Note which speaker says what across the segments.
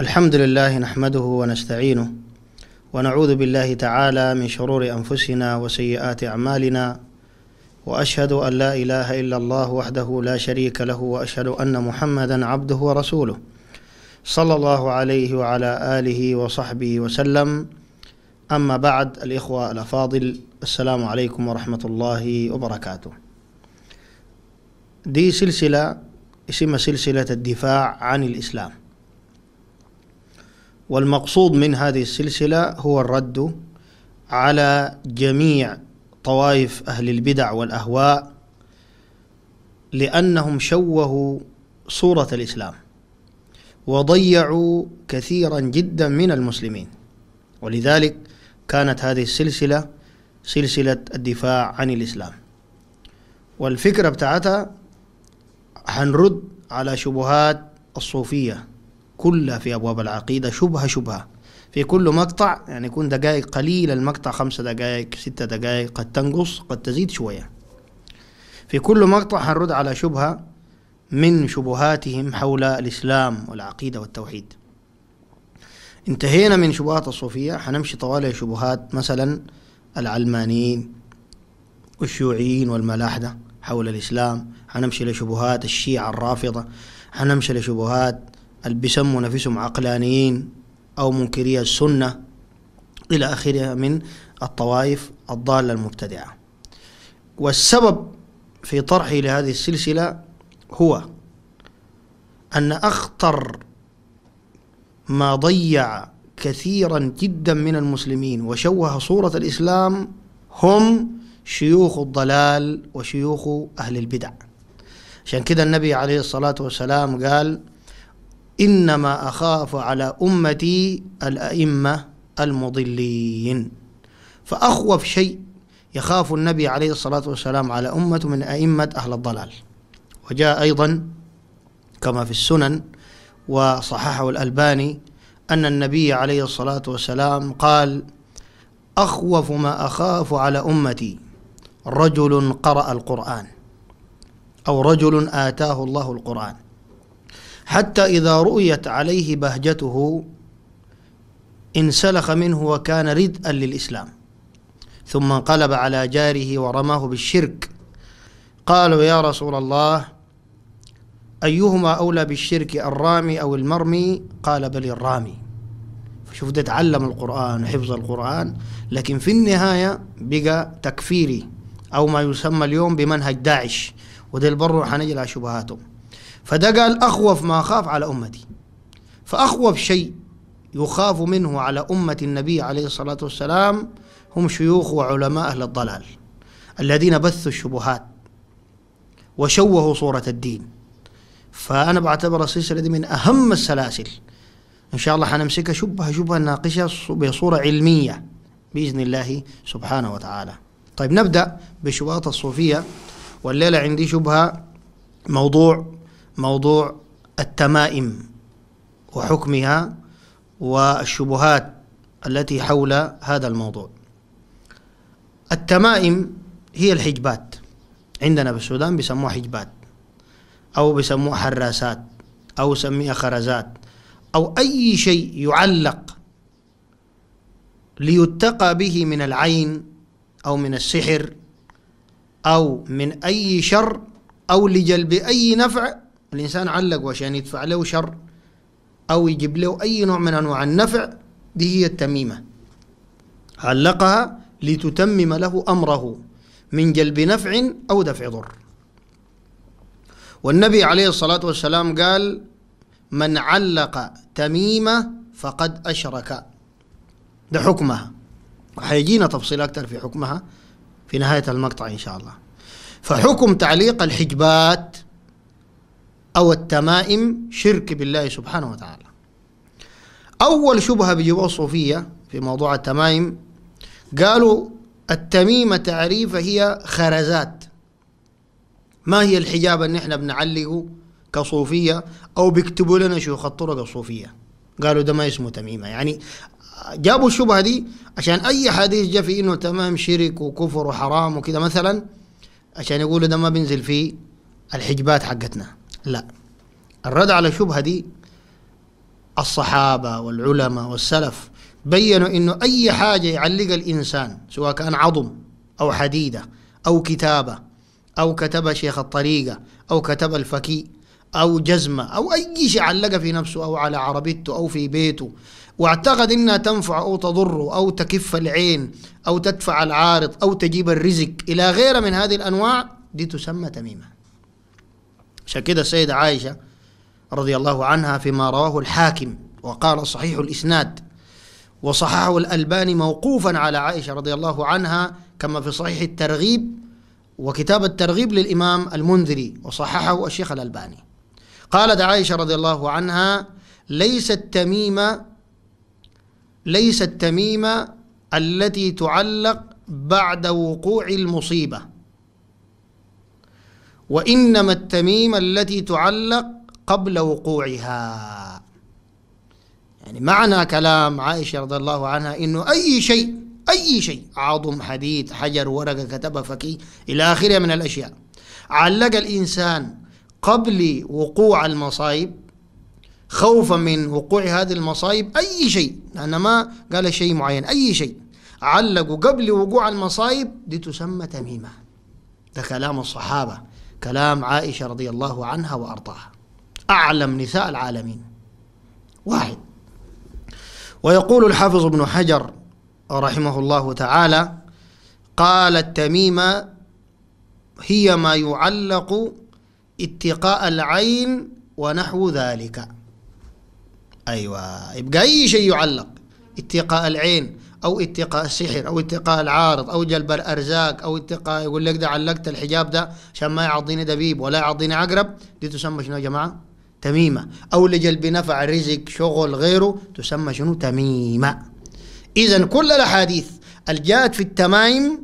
Speaker 1: الحمد لله نحمده ونستعينه ونعوذ بالله تعالى من شرور أنفسنا وسيئات أعمالنا وأشهد أن لا إله إلا الله وحده لا شريك له وأشهد أن محمدا عبده ورسوله صلى الله عليه وعلى آله وصحبه وسلم أما بعد الإخوة الأفاضل السلام عليكم ورحمة الله وبركاته دي سلسلة اسمها سلسلة الدفاع عن الإسلام والمقصود من هذه السلسلة هو الرد على جميع طوائف أهل البدع والأهواء لأنهم شوهوا صورة الإسلام وضيعوا كثيرا جدا من المسلمين ولذلك كانت هذه السلسلة سلسلة الدفاع عن الإسلام والفكرة بتاعتها هنرد على شبهات الصوفية كلها في أبواب العقيدة شبهة شبهة في كل مقطع يعني يكون دقائق قليلة المقطع خمسة دقائق ستة دقائق قد تنقص قد تزيد شوية في كل مقطع هنرد على شبهة من شبهاتهم حول الإسلام والعقيدة والتوحيد انتهينا من شبهات الصوفية حنمشي طوال شبهات مثلا العلمانيين والشيوعيين والملاحدة حول الإسلام حنمشي لشبهات الشيعة الرافضة حنمشي لشبهات اللي بيسموا نفسهم عقلانيين أو منكري السنة إلى آخرها من الطوائف الضالة المبتدعة والسبب في طرحي لهذه السلسلة هو أن أخطر ما ضيع كثيرا جدا من المسلمين وشوه صورة الإسلام هم شيوخ الضلال وشيوخ أهل البدع عشان كده النبي عليه الصلاة والسلام قال إنما أخاف على أمتي الأئمة المضلين فأخوف شيء يخاف النبي عليه الصلاة والسلام على أمة من أئمة أهل الضلال وجاء أيضا كما في السنن وصححه الألباني أن النبي عليه الصلاة والسلام قال أخوف ما أخاف على أمتي رجل قرأ القرآن أو رجل آتاه الله القرآن حتى إذا رؤيت عليه بهجته انسلخ منه وكان ردءا للإسلام ثم انقلب على جاره ورماه بالشرك قالوا يا رسول الله أيهما أولى بالشرك الرامي أو المرمي قال بل الرامي فشوف ده تعلم القرآن وحفظ القرآن لكن في النهاية بقى تكفيري أو ما يسمى اليوم بمنهج داعش وده البر حنجي على شبهاتهم فده قال أخوف ما أخاف على أمتي فأخوف شيء يخاف منه على أمة النبي عليه الصلاة والسلام هم شيوخ وعلماء أهل الضلال الذين بثوا الشبهات وشوهوا صورة الدين فأنا بعتبر السلسلة دي من أهم السلاسل إن شاء الله حنمسكها شبهة شبهة ناقشها بصورة علمية بإذن الله سبحانه وتعالى طيب نبدأ بشبهات الصوفية والليلة عندي شبهة موضوع موضوع التمائم وحكمها والشبهات التي حول هذا الموضوع التمائم هي الحجبات عندنا في السودان بيسموها حجبات أو بيسموها حراسات أو سميها خرزات أو أي شيء يعلق ليتقى به من العين أو من السحر أو من أي شر أو لجلب أي نفع الإنسان علق عشان يعني يدفع له شر أو يجيب له أي نوع من أنواع النفع دي هي التميمة علقها لتتمم له أمره من جلب نفع أو دفع ضر والنبي عليه الصلاة والسلام قال من علق تميمة فقد أشرك ده حكمها وحيجينا تفصيل أكثر في حكمها في نهاية المقطع إن شاء الله فحكم تعليق الحجبات أو التمائم شرك بالله سبحانه وتعالى أول شبهة بيجيبوها الصوفية في موضوع التمائم قالوا التميمة تعريفها هي خرزات ما هي الحجاب اللي احنا بنعلقه كصوفية أو بيكتبوا لنا شيوخ الطرق الصوفية قالوا ده ما اسمه تميمة يعني جابوا الشبهة دي عشان أي حديث جاء في إنه تمام شرك وكفر وحرام وكده مثلا عشان يقولوا ده ما بينزل فيه الحجبات حقتنا لا الرد على الشبهة دي الصحابة والعلماء والسلف بينوا أنه أي حاجة يعلق الإنسان سواء كان عظم أو حديدة أو كتابة أو كتب شيخ الطريقة أو كتب الفكي أو جزمة أو أي شيء علق في نفسه أو على عربيته أو في بيته واعتقد انها تنفع او تضر او تكف العين او تدفع العارض او تجيب الرزق الى غير من هذه الانواع دي تسمى تميمه عشان كده السيدة عائشة رضي الله عنها فيما رواه الحاكم وقال صحيح الإسناد وصححه الألباني موقوفا على عائشة رضي الله عنها كما في صحيح الترغيب وكتاب الترغيب للإمام المنذري وصححه الشيخ الألباني قالت عائشة رضي الله عنها ليس التميمة ليس التميمة التي تعلق بعد وقوع المصيبة وإنما التميمة التي تعلق قبل وقوعها يعني معنى كلام عائشة رضي الله عنها إنه أي شيء أي شيء عظم حديد حجر ورقة كتب فكي إلى آخره من الأشياء علق الإنسان قبل وقوع المصائب خوفا من وقوع هذه المصائب أي شيء أنا ما قال شيء معين أي شيء علقوا قبل وقوع المصائب دي تسمى تميمة ده كلام الصحابة كلام عائشة رضي الله عنها وأرضاها أعلم نساء العالمين واحد ويقول الحافظ ابن حجر رحمه الله تعالى قال التميمة هي ما يعلق اتقاء العين ونحو ذلك أيوة يبقى أي شيء يعلق اتقاء العين او اتقاء السحر او اتقاء العارض او جلب الارزاق او اتقاء يقول لك ده علقت الحجاب ده عشان ما يعضيني دبيب ولا يعضيني عقرب دي تسمى شنو يا جماعه؟ تميمه او لجلب نفع رزق شغل غيره تسمى شنو؟ تميمه اذا كل الاحاديث الجاءت في التمايم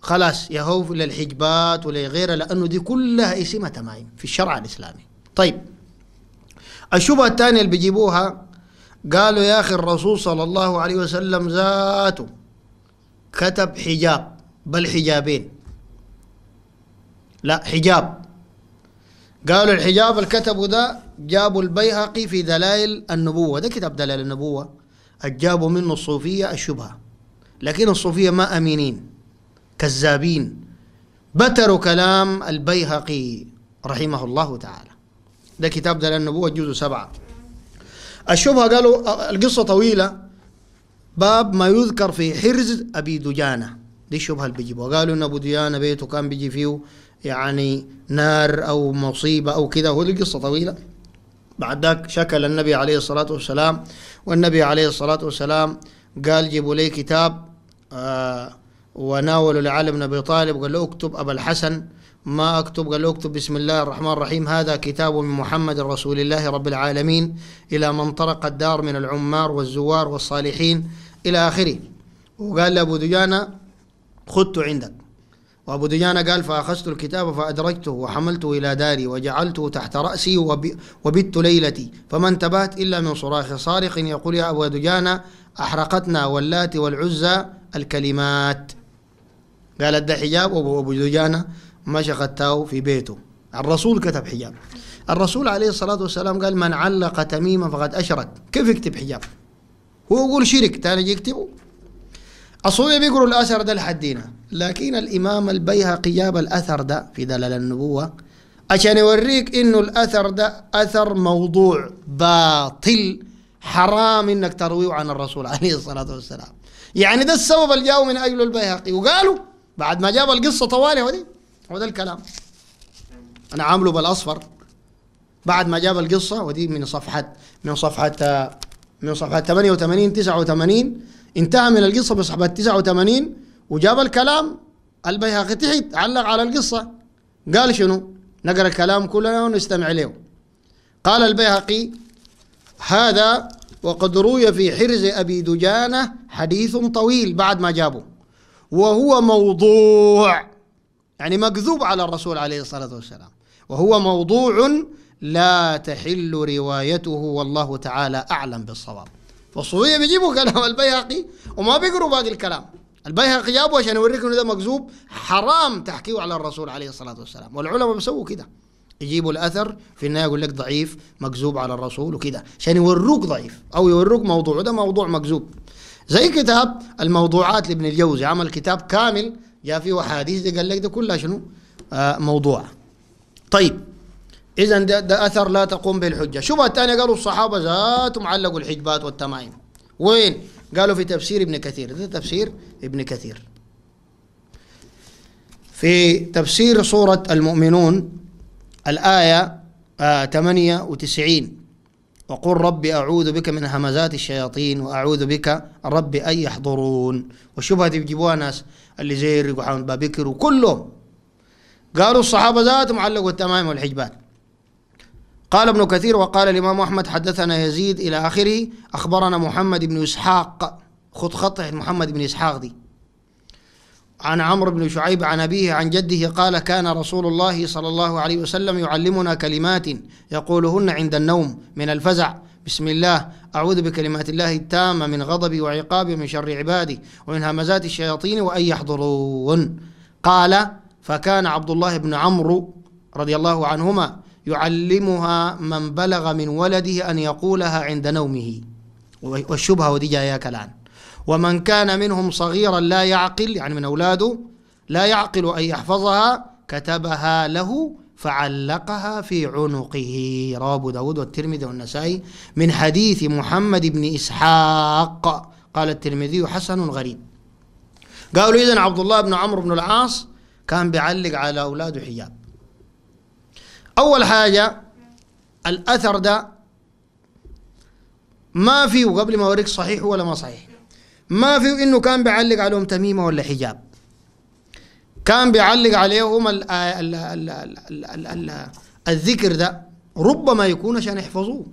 Speaker 1: خلاص يهوف للحجبات ولغيرها لأنه دي كلها اسمها تمايم في الشرع الإسلامي طيب الشبهة الثانية اللي بيجيبوها قالوا يا أخي الرسول صلى الله عليه وسلم ذاته كتب حجاب بل حجابين لا حجاب قالوا الحجاب الكتب ده جابوا البيهقي في دلائل النبوة ده كتاب دلائل النبوة جابوا منه الصوفية الشبهة لكن الصوفية ما أمينين كذابين بتروا كلام البيهقي رحمه الله تعالى ده كتاب دلائل النبوة جزء سبعة الشبهة قالوا القصة طويلة باب ما يذكر في حرز أبي دجانة دي الشبهة اللي بيجيبوها قالوا إن أبو دجانة بيته كان بيجي فيه يعني نار أو مصيبة أو كذا هو قصة طويلة بعد ذاك شكل النبي عليه الصلاة والسلام والنبي عليه الصلاة والسلام قال جيبوا لي كتاب آه وناولوا لعلي بن أبي طالب وقال له اكتب أبا الحسن ما أكتب قال أكتب بسم الله الرحمن الرحيم هذا كتاب من محمد رسول الله رب العالمين إلى من طرق الدار من العمار والزوار والصالحين إلى آخره وقال لأبو دجانة خدت عندك وأبو دجانة قال فأخذت الكتاب فأدرجته وحملته إلى داري وجعلته تحت رأسي وبت ليلتي فما انتبهت إلا من صراخ صارخ يقول يا أبو دجانة أحرقتنا واللات والعزى الكلمات قال ده حجاب أبو دجانة مشى تاو في بيته الرسول كتب حجاب الرسول عليه الصلاة والسلام قال من علق تميما فقد أشرك كيف يكتب حجاب هو يقول شرك تاني يكتبه الصوفية بيقولوا الأثر ده لحدينا لكن الإمام البيهقي جاب الأثر ده في دلال النبوة عشان يوريك إنه الأثر ده أثر موضوع باطل حرام إنك ترويه عن الرسول عليه الصلاة والسلام يعني ده السبب اللي جاءوا من أجله البيهقي وقالوا بعد ما جاب القصة طوالي ودي هو ده الكلام انا عامله بالاصفر بعد ما جاب القصه ودي من صفحه من صفحه من صفحه 88 89 انتهى من القصه بصفحه 89 وجاب الكلام البيهقي تحت علق على القصه قال شنو؟ نقرا الكلام كلنا ونستمع له قال البيهقي هذا وقد روي في حرز أبي دجانة حديث طويل بعد ما جابه وهو موضوع يعني مكذوب على الرسول عليه الصلاة والسلام وهو موضوع لا تحل روايته والله تعالى أعلم بالصواب فالصوفية بيجيبوا كلام البيهقي وما بيقروا باقي الكلام البيهقي جابه عشان يوريك انه ده مكذوب حرام تحكيه على الرسول عليه الصلاة والسلام والعلماء بيسووا كده يجيبوا الأثر في النهاية يقول لك ضعيف مكذوب على الرسول وكده عشان يوروك ضعيف أو يوروك موضوع ده موضوع مكذوب زي كتاب الموضوعات لابن الجوزي عمل كتاب كامل جاء فيه احاديث قال لك ده كلها شنو آه موضوع طيب اذا ده, ده اثر لا تقوم بالحجه الشبهه الثانيه قالوا الصحابه ذاتهم علقوا الحجبات والتمائم وين قالوا في تفسير ابن كثير ده تفسير ابن كثير في تفسير سورة المؤمنون الآية آه 98 وقل رب أعوذ بك من همزات الشياطين وأعوذ بك رب أن يحضرون والشبهة بيجيبوها ناس اللي زير وحامد بابكر وكلهم قالوا الصحابة ذاتهم علقوا التمائم والحجبان قال ابن كثير وقال الإمام أحمد حدثنا يزيد إلى آخره أخبرنا محمد بن إسحاق خط خط محمد بن إسحاق دي عن عمرو بن شعيب عن أبيه عن جده قال كان رسول الله صلى الله عليه وسلم يعلمنا كلمات يقولهن عند النوم من الفزع بسم الله أعوذ بكلمات الله التامة من غضبي وعقابي ومن شر عبادي ومن همزات الشياطين وأن يحضرون قال فكان عبد الله بن عمرو رضي الله عنهما يعلمها من بلغ من ولده أن يقولها عند نومه والشبهة ودي جاياك الآن ومن كان منهم صغيرا لا يعقل يعني من أولاده لا يعقل أن يحفظها كتبها له فعلقها في عنقه رواه أبو داود والترمذي والنسائي من حديث محمد بن إسحاق قال الترمذي حسن غريب قالوا إذن عبد الله بن عمرو بن العاص كان بيعلق على أولاده حجاب أول حاجة الأثر ده ما فيه قبل ما أوريك صحيح ولا ما صحيح ما فيه إنه كان بيعلق عليهم تميمة ولا حجاب كان بيعلق عليهم الـ الـ الـ الـ الـ الـ الـ الذكر ده ربما يكون عشان يحفظوه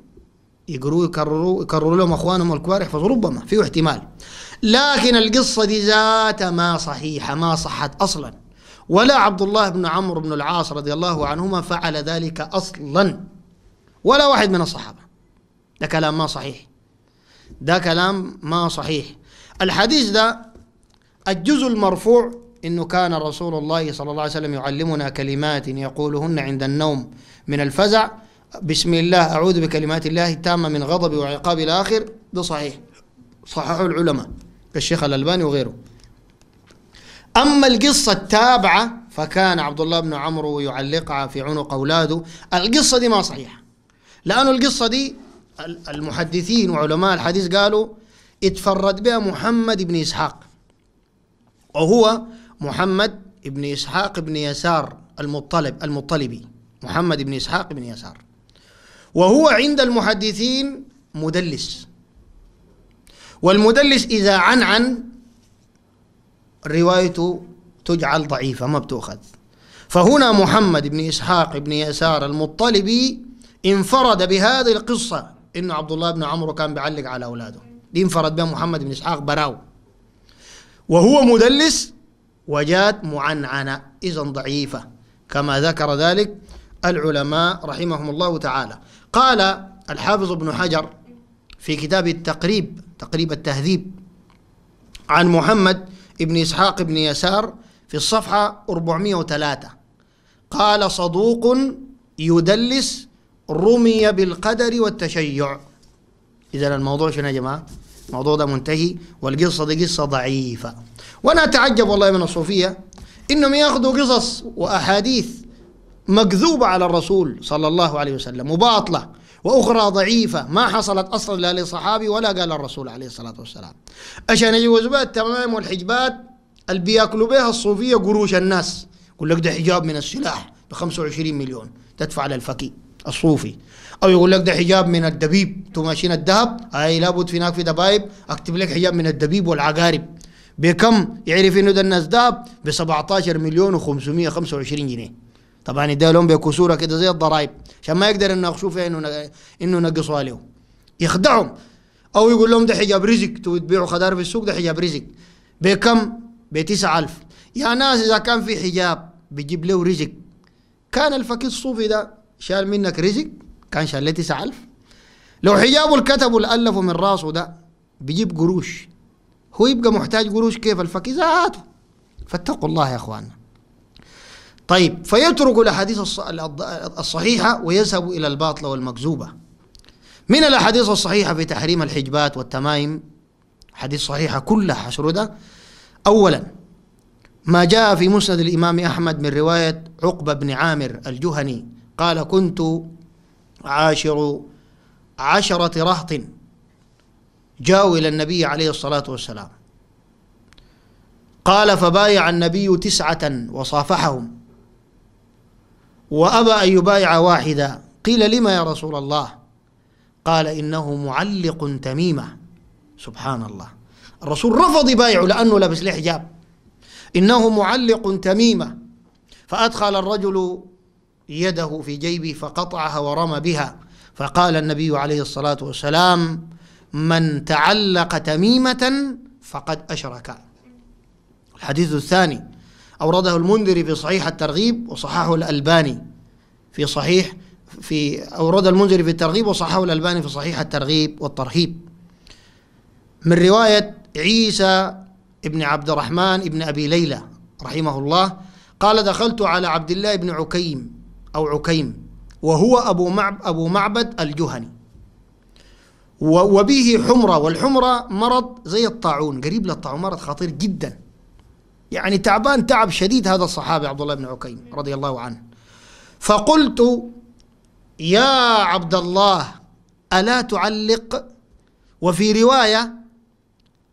Speaker 1: يقروا يكرروا يكرروا لهم اخوانهم الكبار يحفظوا ربما في احتمال لكن القصه دي ذات ما صحيحه ما صحت اصلا ولا عبد الله بن عمرو بن العاص رضي الله عنهما فعل ذلك اصلا ولا واحد من الصحابه ده كلام ما صحيح ده كلام ما صحيح الحديث ده الجزء المرفوع إنه كان رسول الله صلى الله عليه وسلم يعلمنا كلمات يقولهن عند النوم من الفزع بسم الله أعوذ بكلمات الله التامة من غضب وعقاب الآخر ده صحيح صححه العلماء الشيخ الألباني وغيره أما القصة التابعة فكان عبد الله بن عمرو يعلقها في عنق أولاده القصة دي ما صحيحة لأنه القصة دي المحدثين وعلماء الحديث قالوا اتفرد بها محمد بن إسحاق وهو محمد بن إسحاق بن يسار المطلب المطلبي محمد بن إسحاق بن يسار وهو عند المحدثين مدلس والمدلس إذا عن عن روايته تجعل ضعيفة ما بتؤخذ فهنا محمد بن إسحاق بن يسار المطلبي انفرد بهذه القصة إنه عبد الله بن عمرو كان بيعلق على أولاده انفرد بها محمد بن إسحاق براو وهو مدلس وجاءت معنعنة إذا ضعيفة كما ذكر ذلك العلماء رحمهم الله تعالى قال الحافظ ابن حجر في كتاب التقريب تقريب التهذيب عن محمد ابن إسحاق ابن يسار في الصفحة 403 قال صدوق يدلس رمي بالقدر والتشيع إذا الموضوع شنو يا جماعة؟ الموضوع ده منتهي والقصة دي قصة ضعيفة وأنا أتعجب والله من الصوفية إنهم يأخذوا قصص وأحاديث مكذوبة على الرسول صلى الله عليه وسلم وباطلة وأخرى ضعيفة ما حصلت أصلا لا لصحابي ولا قال الرسول عليه الصلاة والسلام عشان يجوزوا بها التمائم والحجبات اللي بياكلوا بها الصوفية قروش الناس يقول لك ده حجاب من السلاح ب 25 مليون تدفع للفكي الصوفي او يقول لك ده حجاب من الدبيب تماشين ماشيين الذهب اي لابد في هناك في دبايب اكتب لك حجاب من الدبيب والعقارب بكم يعرف انه ده الناس ده ب 17 مليون و525 جنيه طبعا إيه لهم بكسوره كده زي الضرائب عشان ما يقدر يخشوا فيها انه انه نقصوا عليهم يخدعهم او يقول لهم ده حجاب رزق تبيعوا خضار في السوق ده حجاب رزق بكم ب 9000 يا ناس اذا كان في حجاب بيجيب له رزق كان الفقيه الصوفي ده شال منك رزق كان شال له 9000 لو حجابه الكتب اللي الفه من راسه ده بيجيب قروش هو يبقى محتاج قروش كيف الفكيزات فاتقوا الله يا اخواننا طيب فيترك الاحاديث الصحيحه ويذهب الى الباطله والمكذوبه من الاحاديث الصحيحه في تحريم الحجبات والتمايم حديث صحيحه كلها حشردة اولا ما جاء في مسند الامام احمد من روايه عقبه بن عامر الجهني قال كنت عاشر عشرة رهط جاءوا إلى النبي عليه الصلاة والسلام قال فبايع النبي تسعة وصافحهم وأبى أن يبايع واحدا قيل لما يا رسول الله قال إنه معلق تميمة سبحان الله الرسول رفض يبايعه لأنه لابس الحجاب إنه معلق تميمة فأدخل الرجل يده في جيبه فقطعها ورمى بها فقال النبي عليه الصلاة والسلام من تعلق تميمة فقد أشرك الحديث الثاني أورده المنذري في صحيح الترغيب وصححه الألباني في صحيح في أورد المنذري في الترغيب وصححه الألباني في صحيح الترغيب والترهيب من رواية عيسى ابن عبد الرحمن ابن أبي ليلى رحمه الله قال دخلت على عبد الله بن عكيم أو عكيم وهو أبو معب أبو معبد الجهني وبه حمرة والحمرة مرض زي الطاعون قريب للطاعون مرض خطير جدا يعني تعبان تعب شديد هذا الصحابي عبد الله بن عكيم رضي الله عنه فقلت يا عبد الله ألا تعلق وفي رواية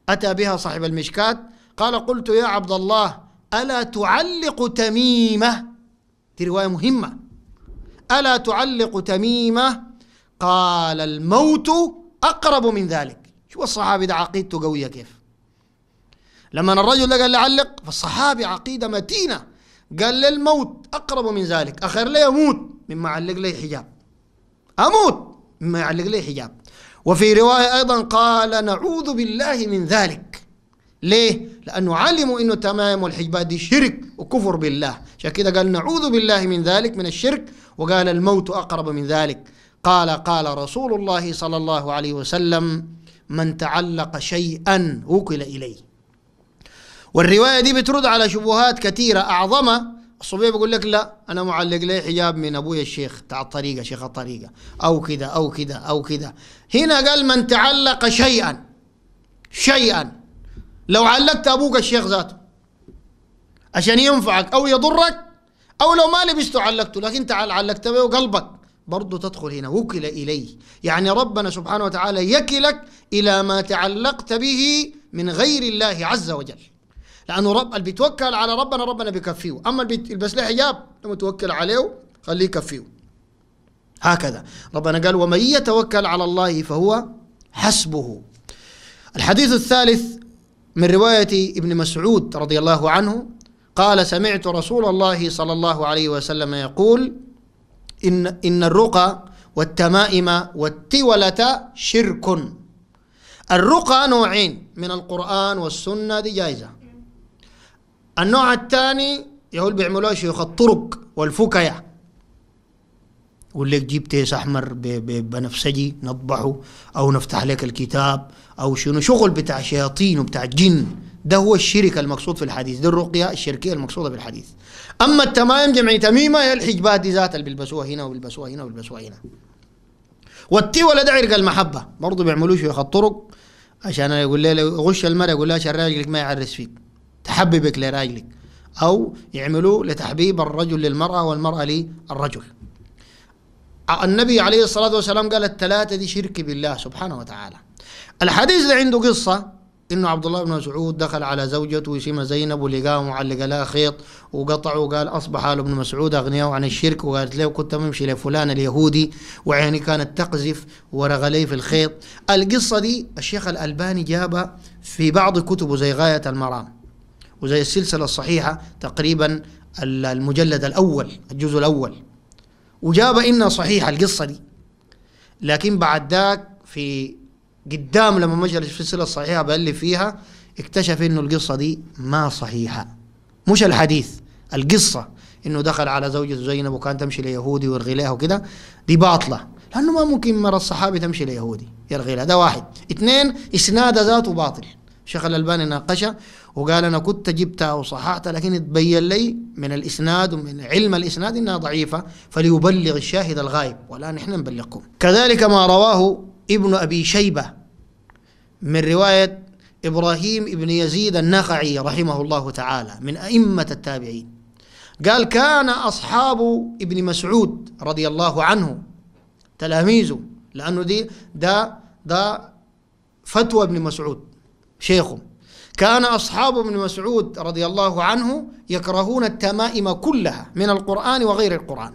Speaker 1: أتى بها صاحب المشكات قال قلت يا عبد الله ألا تعلق تميمة دي رواية مهمة ألا تعلق تميمة قال الموت أقرب من ذلك شو الصحابي ده عقيدته قوية كيف لما الرجل ده قال علق فالصحابي عقيدة متينة قال للموت أقرب من ذلك أخر لي أموت مما علق لي حجاب أموت مما يعلق لي حجاب وفي رواية أيضا قال نعوذ بالله من ذلك ليه؟ لأنه علموا أنه تمام والحجاب دي شرك وكفر بالله عشان كده قال نعوذ بالله من ذلك من الشرك وقال الموت أقرب من ذلك قال قال رسول الله صلى الله عليه وسلم من تعلق شيئا وكل إليه والرواية دي بترد على شبهات كثيرة أعظمها الصبي بيقول لك لا أنا معلق لي حجاب من أبوي الشيخ تاع الطريقة شيخ الطريقة أو كذا أو كذا أو كذا هنا قال من تعلق شيئا شيئا لو علقت أبوك الشيخ ذاته عشان ينفعك أو يضرك أو لو ما لبسته علقته لكن تعال علقت به قلبك برضه تدخل هنا وكل إليه يعني ربنا سبحانه وتعالى يكلك إلى ما تعلقت به من غير الله عز وجل لأنه رب اللي بيتوكل على ربنا ربنا بيكفيه أما اللي بيلبس له حجاب لما توكل عليه خليه يكفيه هكذا ربنا قال ومن يتوكل على الله فهو حسبه الحديث الثالث من رواية ابن مسعود رضي الله عنه قال سمعت رسول الله صلى الله عليه وسلم يقول إن, إن الرقى والتمائم والتولة شرك الرقى نوعين من القرآن والسنة دي جائزة النوع الثاني يقول بيعملوها شيوخ الطرق والفكية يقول لك جيب تيس أحمر بنفسجي نطبحه أو نفتح لك الكتاب أو شنو شغل بتاع شياطين وبتاع جن ده هو الشرك المقصود في الحديث دي الرقية الشركية المقصودة في الحديث أما التمايم جمع تميمة هي الحجبات دي اللي بيلبسوها هنا وبيلبسوها هنا وبيلبسوها هنا والتي ولا داعي عرق المحبة برضه شويه خط طرق عشان يقول لي غش المرأة يقول لها عشان راجلك ما يعرس فيك تحببك لراجلك أو يعملوه لتحبيب الرجل للمرأة والمرأة للرجل النبي عليه الصلاة والسلام قال الثلاثة دي شرك بالله سبحانه وتعالى الحديث اللي عنده قصة انه عبد الله بن مسعود دخل على زوجته اسمها زينب ولقاها معلقه لها خيط وقطعه وقال اصبح ال ابن مسعود اغنياء عن الشرك وقالت له كنت بمشي لفلان اليهودي وعيني كانت تقذف ورغلي في الخيط القصه دي الشيخ الالباني جابها في بعض كتبه زي غايه المرام وزي السلسله الصحيحه تقريبا المجلد الاول الجزء الاول وجاب انها صحيحه القصه دي لكن بعد ذاك في قدام لما مشى في السلسله الصحيحه بألف فيها اكتشف انه القصه دي ما صحيحه مش الحديث القصه انه دخل على زوجته زينب وكان تمشي ليهودي ويرغي لها وكده دي باطله لانه ما ممكن مرة الصحابي تمشي ليهودي يرغي لها ده واحد اثنين اسناد ذاته باطل شيخ الالباني ناقشه وقال انا كنت جبتها وصححتها لكن تبين لي من الاسناد ومن علم الاسناد انها ضعيفه فليبلغ الشاهد الغائب والان نحن نبلغكم كذلك ما رواه ابن أبي شيبة من رواية إبراهيم ابن يزيد النخعي رحمه الله تعالى من أئمة التابعين قال كان أصحاب ابن مسعود رضي الله عنه تلاميذه لأنه دي ده ده فتوى ابن مسعود شيخه كان أصحاب ابن مسعود رضي الله عنه يكرهون التمائم كلها من القرآن وغير القرآن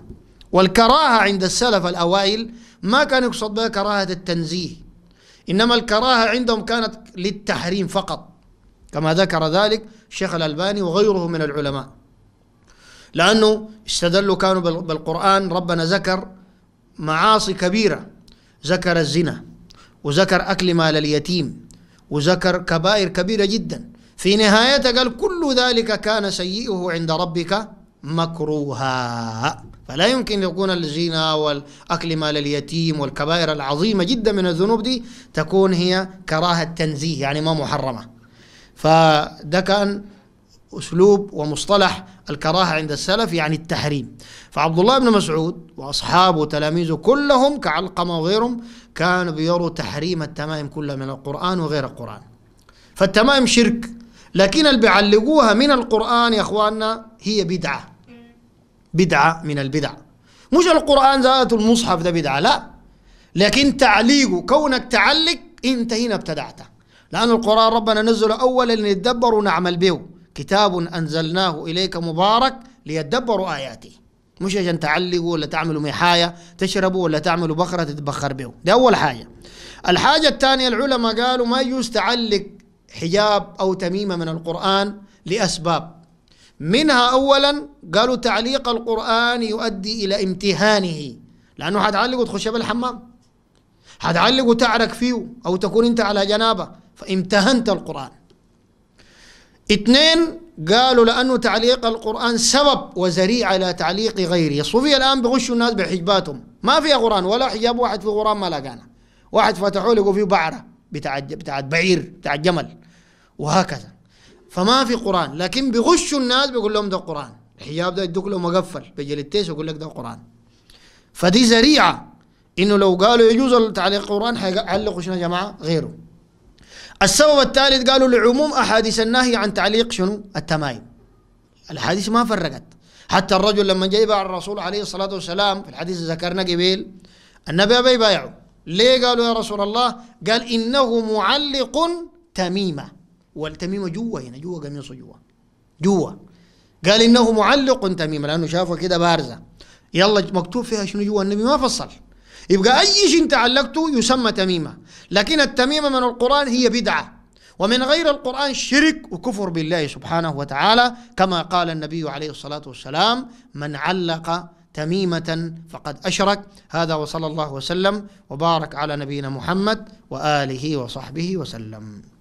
Speaker 1: والكراهة عند السلف الأوائل ما كان يقصد بها كراهة التنزيه إنما الكراهة عندهم كانت للتحريم فقط كما ذكر ذلك الشيخ الألباني وغيره من العلماء لأنه استدلوا كانوا بالقرآن ربنا ذكر معاصي كبيرة ذكر الزنا وذكر أكل مال اليتيم وذكر كبائر كبيرة جدا في نهايته قال كل ذلك كان سيئه عند ربك مكروها فلا يمكن يكون الزنا والأكل مال اليتيم والكبائر العظيمة جدا من الذنوب دي تكون هي كراهة تنزيه يعني ما محرمة فده كان أسلوب ومصطلح الكراهة عند السلف يعني التحريم فعبد الله بن مسعود وأصحابه وتلاميذه كلهم كعلقمة وغيرهم كانوا بيروا تحريم التمائم كلها من القرآن وغير القرآن فالتمائم شرك لكن اللي بيعلقوها من القرآن يا أخواننا هي بدعة بدعة من البدع مش القرآن ذات المصحف ده بدعة لا لكن تعليقه كونك تعلق انت هنا ابتدعته لأن القرآن ربنا نزل أولا لندبر نعمل به كتاب أنزلناه إليك مبارك ليتدبروا آياته مش عشان تعلقوا ولا تعملوا محاية تشربوا ولا تعملوا بخرة تتبخر به دي أول حاجة الحاجة الثانية العلماء قالوا ما يجوز تعلق حجاب أو تميمة من القرآن لأسباب منها أولا قالوا تعليق القرآن يؤدي إلى امتهانه لأنه حتعلقه تخش بالحمام حتعلقه تعرك فيه أو تكون أنت على جنابه فامتهنت القرآن اثنين قالوا لأنه تعليق القرآن سبب وذريعة إلى تعليق غيره الصوفية الآن بيغشوا الناس بحجباتهم ما فيها قرآن ولا حجاب واحد في قرآن ما لقانا واحد فتحوه لقوا فيه بعرة بتاع بتاع بعير بتاع جمل وهكذا فما في قرآن لكن بغشوا الناس بيقول لهم ده قرآن الحجاب ده يدوك له مقفل التيس يقول لك ده قرآن فدي ذريعة إنه لو قالوا يجوز تعليق القرآن حيعلقوا شنو يا جماعة غيره السبب الثالث قالوا لعموم أحاديث النهي عن تعليق شنو التمايم الحديث ما فرقت حتى الرجل لما جاي بايع الرسول عليه الصلاة والسلام في الحديث ذكرنا قبيل النبي أبي بايعه ليه قالوا يا رسول الله قال إنه معلق تميمة والتميمه جوا هنا جوا قميصه جوا جوا قال انه معلق تميمه لانه شافه كده بارزه يلا مكتوب فيها شنو جوا النبي ما فصل يبقى اي شيء تعلقته يسمى تميمه لكن التميمه من القران هي بدعه ومن غير القرآن شرك وكفر بالله سبحانه وتعالى كما قال النبي عليه الصلاة والسلام من علق تميمة فقد أشرك هذا وصلى الله وسلم وبارك على نبينا محمد وآله وصحبه وسلم